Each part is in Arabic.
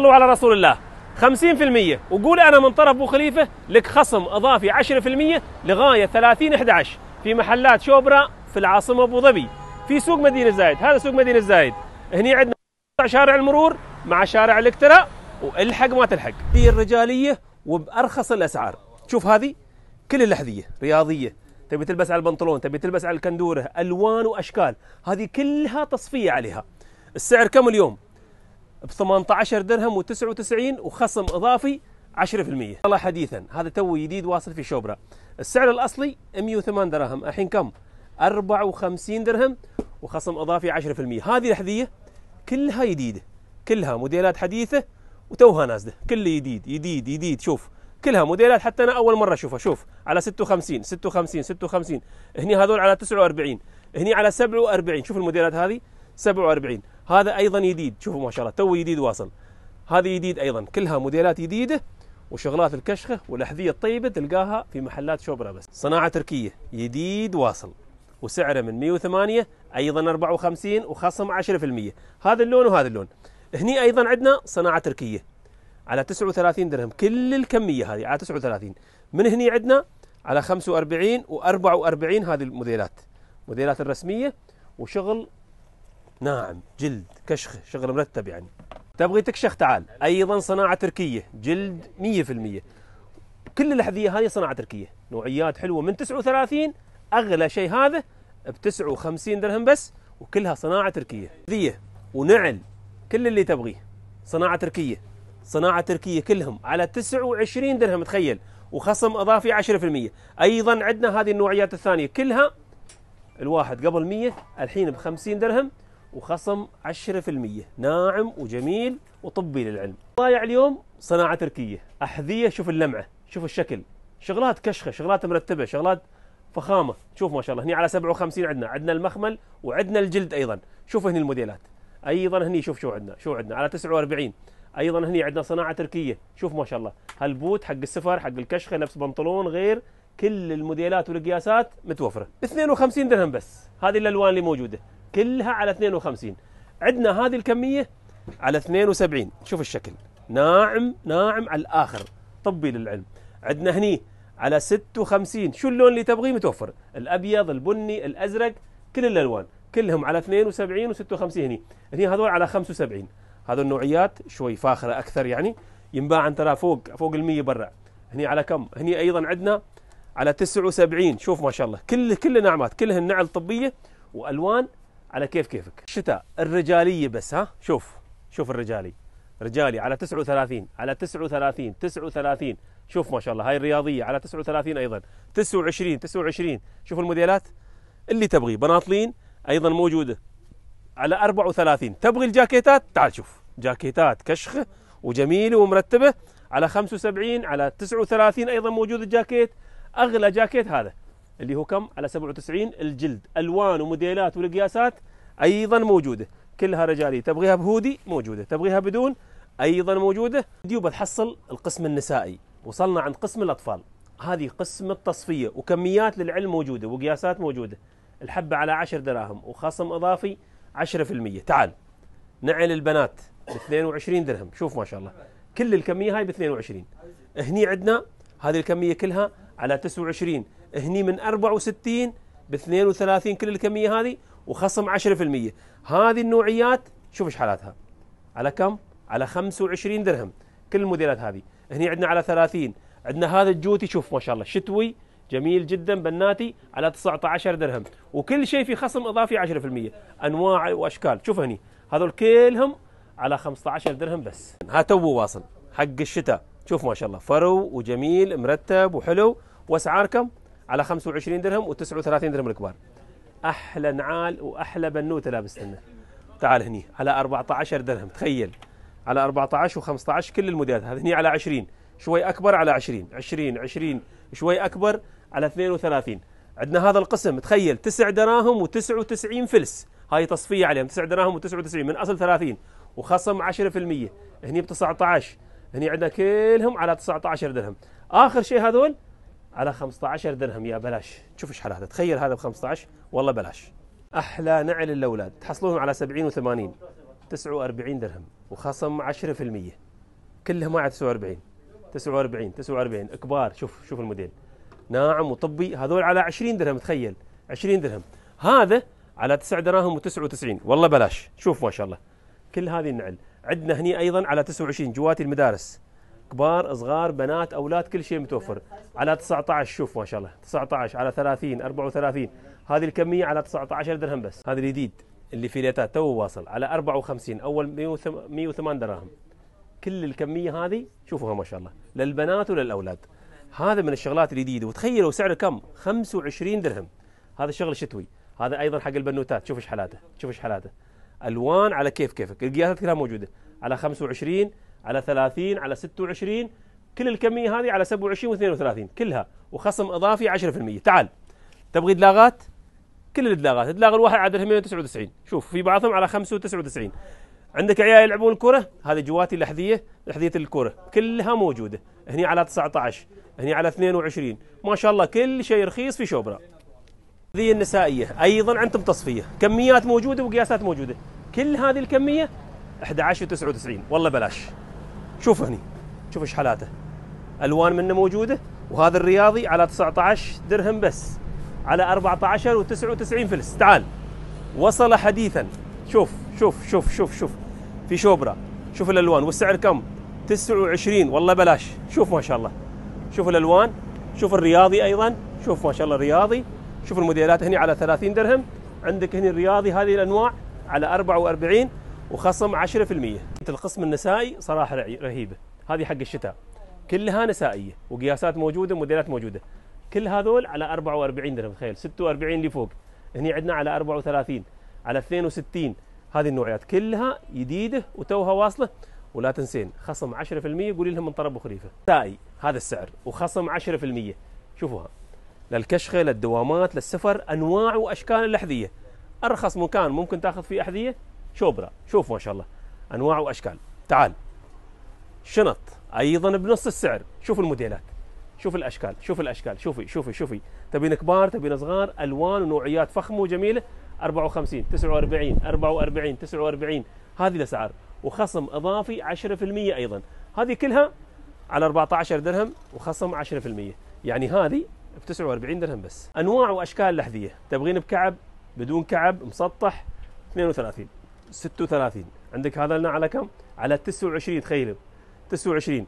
صلوا على رسول الله 50% وقول انا من طرف ابو خليفه لك خصم اضافي 10% لغايه 30 11 في محلات شوبرا في العاصمه ابو ظبي في سوق مدينه زايد هذا سوق مدينه زايد هني عندنا شارع المرور مع شارع الاكتراء والحق ما تلحق هي الرجاليه وبارخص الاسعار شوف هذه كل اللحذيه رياضيه تبي تلبس على البنطلون تبي تلبس على الكندوره الوان واشكال هذه كلها تصفيه عليها السعر كم اليوم ب 18 درهم و99 وخصم اضافي 10% والله حديثا هذا تو جديد واصل في شوبرا السعر الاصلي 108 دراهم الحين كم 54 درهم وخصم اضافي 10% هذه الحذيه كلها جديده كلها موديلات حديثه وتوها نازله كل جديد جديد جديد شوف كلها موديلات حتى انا اول مره اشوفها شوف على 56 56 56 هني هذول على 49 هني على 47 شوف الموديلات هذه 47 هذا ايضا جديد شوفوا ما شاء الله تو جديد واصل هذه جديد ايضا كلها موديلات جديده وشغلات الكشخه والاحذيه الطيبه تلقاها في محلات شوبرا بس صناعه تركيه جديد واصل وسعره من 108 ايضا 54 وخصم 10% هذا اللون وهذا اللون هني ايضا عندنا صناعه تركيه على 39 درهم كل الكميه هذه على 39 من هني عندنا على 45 و44 هذه الموديلات موديلات الرسميه وشغل ناعم جلد كشخة شغل مرتب يعني تبغي تكشخ تعال أيضا صناعة تركية جلد 100% كل الأحذية هذه صناعة تركية نوعيات حلوة من 39 أغلى شيء هذا ب 59 درهم بس وكلها صناعة تركية ذية ونعل كل اللي تبغيه صناعة تركية صناعة تركية كلهم على 29 درهم تخيل وخصم إضافي 10% أيضا عندنا هذه النوعيات الثانية كلها الواحد قبل 100 الحين ب 50 درهم وخصم 10% ناعم وجميل وطبي للعلم ضايع اليوم صناعة تركية أحذية شوف اللمعة شوف الشكل شغلات كشخة شغلات مرتبة شغلات فخامة شوف ما شاء الله هني على 57 عندنا عندنا المخمل وعندنا الجلد أيضا شوف هني الموديلات أيضا هني شوف شو عندنا شو عندنا على 49 أيضا هني عندنا صناعة تركية شوف ما شاء الله هالبوت حق السفر حق الكشخة نفس بنطلون غير كل الموديلات والقياسات متوفرة ب 52 درهم بس هذه الألوان اللي موجودة كلها على 52 عندنا هذه الكمية على 72 شوف الشكل ناعم ناعم على الآخر طبي للعلم عندنا هني على 56 شو اللون اللي تبغيه متوفر الأبيض البني الأزرق كل الألوان كلهم على 72 و56 هني هني هذول على 75 هذول النوعيات شوي فاخرة أكثر يعني ينباعن ترى فوق فوق المية 100 برا هني على كم هني أيضا عندنا على 79 شوف ما شاء الله كل كل نعمات كلها النعل طبية وألوان على كيف كيفك الشتاء الرجالية بس ها شوف شوف الرجالي رجالي على 39 على 39 39 شوف ما شاء الله هاي الرياضية على 39 أيضا 29 29 شوف الموديلات اللي تبغيه بناطلين أيضا موجودة على 34 تبغي الجاكيتات تعال شوف جاكيتات كشخة وجميلة ومرتبة على 75 على 39 أيضا موجود الجاكيت أغلى جاكيت هذا اللي هو كم على 97 الجلد الوان وموديلات والقياسات ايضا موجوده كلها رجالي تبغيها بهودي موجوده تبغيها بدون ايضا موجوده ديو بتحصل القسم النسائي وصلنا عند قسم الاطفال هذه قسم التصفيه وكميات للعلم موجوده وقياسات موجوده الحبه على 10 دراهم وخصم اضافي 10% تعال نعل البنات ب 22 درهم شوف ما شاء الله كل الكميه هاي ب 22 هني عندنا هذه الكميه كلها على 29 هني من 64 ب 32 كل الكميه هذه وخصم 10% هذه النوعيات شوف ايش حالاتها على كم؟ على 25 درهم كل الموديلات هذه هني عندنا على 30 عندنا هذا الجوتي شوف ما شاء الله شتوي جميل جدا بناتي على 19 درهم وكل شيء في خصم اضافي 10% انواع واشكال شوف هني هذول كلهم على 15 درهم بس ها تو واصل حق الشتاء شوف ما شاء الله فرو وجميل مرتب وحلو واسعار كم على 25 درهم و39 درهم الكبار احلى نعال واحلى بنوته لابس لنا تعال هني على 14 درهم تخيل على 14 و15 كل الموديلات هذا هني على 20 شوي اكبر على 20 20 20 شوي اكبر على 32 عندنا هذا القسم تخيل 9 دراهم و99 فلس هاي تصفيه عليهم 9 دراهم و99 من اصل 30 وخصم 10% هني ب 19 هني عندنا كلهم على 19 درهم اخر شيء هذول على 15 درهم يا بلاش شوف ايش هذا تخيل هذا ب 15 والله بلاش احلى نعل الاولاد تحصلون على 70 و80 49 درهم وخصم 10% كلها ما عاد 49 49 49 كبار شوف شوف الموديل ناعم وطبي هذول على 20 درهم تخيل 20 درهم هذا على 9 دراهم و99 والله بلاش شوف ما شاء الله كل هذه النعل عندنا هني ايضا على 29 جوات المدارس كبار صغار بنات اولاد كل شيء متوفر على 19 شوف ما شاء الله 19 على 30 34 هذه الكميه على 19 درهم بس هذا الجديد اللي في ليتات تو واصل على 54 اول 108 دراهم كل الكميه هذه شوفوها ما شاء الله للبنات وللاولاد هذا من الشغلات الجديده وتخيلوا سعره كم 25 درهم هذا شغل شتوي هذا ايضا حق البنوتات شوف ايش حالاته شوف ايش حالاته الوان على كيف كيفك القياسات كلها موجوده على 25 على 30 على 26 كل الكميه هذه على 27 و32 كلها وخصم اضافي 10% تعال تبغي دلاغات كل الادلاغات الادلاغ الواحد عددها 199 شوف في بعضهم على 95 عندك عيال يلعبون الكره هذه جواتي الاحذيه احذيه الكره كلها موجوده هني على 19 هني على 22 ما شاء الله كل شيء رخيص في شوبرا هذه النسائيه ايضا عندهم تصفيه كميات موجوده وقياسات موجوده كل هذه الكميه 11 و99 والله بلاش شوف هني شوف ايش حالاته الوان منه موجوده وهذا الرياضي على 19 درهم بس على 14 و99 فلس تعال وصل حديثا شوف شوف شوف شوف شوف في شوبرا شوف الالوان والسعر كم 29 والله بلاش شوف ما شاء الله شوف الالوان شوف الرياضي ايضا شوف ما شاء الله الرياضي شوف الموديلات هنا على 30 درهم عندك هنا الرياضي هذه الانواع على 44 وخصم 10% القسم النسائي صراحه رهيبه هذه حق الشتاء كلها نسائيه وقياسات موجوده موديلات موجوده كل هذول على 44 درهم تخيل 46 اللي فوق هني عندنا على 34 على 62 هذه النوعيات كلها جديده وتوها واصله ولا تنسين خصم 10% قولي لهم من طرب وخريفه نسائي هذا السعر وخصم 10% شوفوها للكشخه للدوامات للسفر انواع واشكال الاحذيه ارخص مكان ممكن تاخذ فيه احذيه شوبرا شوف ما شاء الله انواع واشكال تعال شنط ايضا بنص السعر شوف الموديلات شوف الاشكال شوف الاشكال شوفي شوفي شوفي تبين كبار تبين صغار الوان ونوعيات فخمه وجميله 54 49 44 49 هذه الاسعار وخصم اضافي 10% ايضا هذه كلها على 14 درهم وخصم 10% يعني هذه ب 49 درهم بس انواع واشكال الاحذيه تبغين بكعب بدون كعب مسطح 32 36 عندك هذا لنا على كم؟ على 29 تخيل 29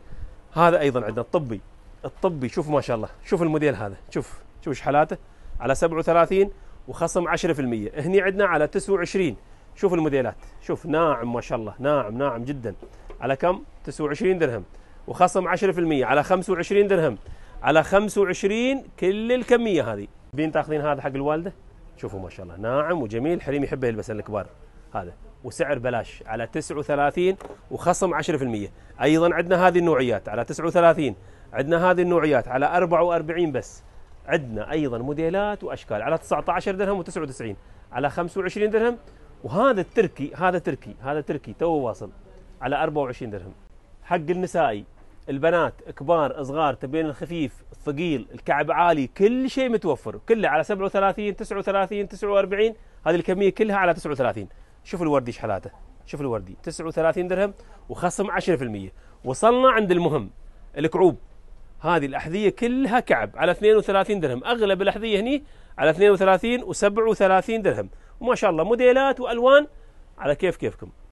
هذا ايضا عندنا الطبي الطبي شوف ما شاء الله شوف الموديل هذا شوف شوف ايش حالاته على 37 وخصم 10% هني عندنا على 29 شوف الموديلات شوف ناعم ما شاء الله ناعم ناعم جدا على كم 29 درهم وخصم 10% على 25 درهم على 25 كل الكميه هذه بين تاخذين هذا حق الوالده شوفوا ما شاء الله ناعم وجميل حريم يحبه يلبسه الكبار هذا وسعر بلاش على 39 وخصم 10% ايضا عندنا هذه النوعيات على 39 عندنا هذه النوعيات على 44 بس عندنا ايضا موديلات واشكال على 19 درهم و99 على 25 درهم وهذا التركي هذا تركي هذا تركي تو واصل على 24 درهم حق النسائي البنات كبار صغار تبين الخفيف الثقيل الكعب عالي كل شيء متوفر كله على 37 39 49 هذه الكميه كلها على 39 شوف الوردي ايش حالاته شوف الوردي 39 درهم وخصم 10% وصلنا عند المهم الكعوب هذه الأحذية كلها كعب على 32 درهم أغلب الأحذية هني على 32 و37 درهم وما شاء الله موديلات وألوان على كيف كيفكم